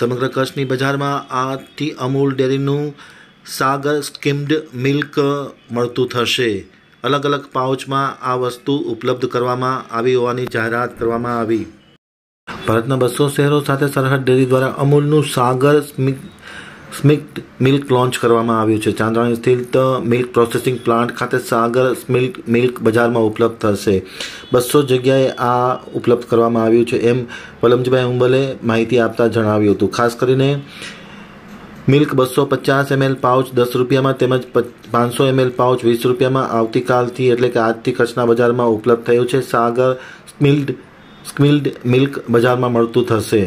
સમગ્ર કચ્છની બજારમાં આથી અમૂલ ડેરીનું સાગર સ્કિમ્ડ મિલ્ક મળતું થશે અલગ અલગ પાઉચમાં આ વસ્તુ ઉપલબ્ધ કરવામાં આવી હોવાની જાહેરાત કરવામાં આવી ભારતના બસો શહેરો સાથે સરહદ ડેરી દ્વારા અમૂલનું સાગર સ્મિલ્ક મિલ્ક લોન્ચ કરવામાં આવ્યું છે ચાંદરાણી સ્થિત મિલ્ક પ્રોસેસિંગ પ્લાન્ટ ખાતે સાગર સ્મિલ્ક મિલ્ક બજારમાં ઉપલબ્ધ થશે બસો જગ્યાએ આ ઉપલબ્ધ કરવામાં આવ્યું છે એમ વલમજીભાઈ ઉંબલે માહિતી આપતા જણાવ્યું હતું ખાસ કરીને મિલ્ક બસો પચાસ એમએલ પાઉચ દસ રૂપિયામાં તેમજ પાંચસો એમએલ પાઉચ વીસ રૂપિયામાં આવતીકાલથી એટલે કે આજથી કચ્છના બજારમાં ઉપલબ્ધ થયું છે સાગર સ્મિલ્ડ સ્મિલ્ડ મિલ્ક બજારમાં મળતું થશે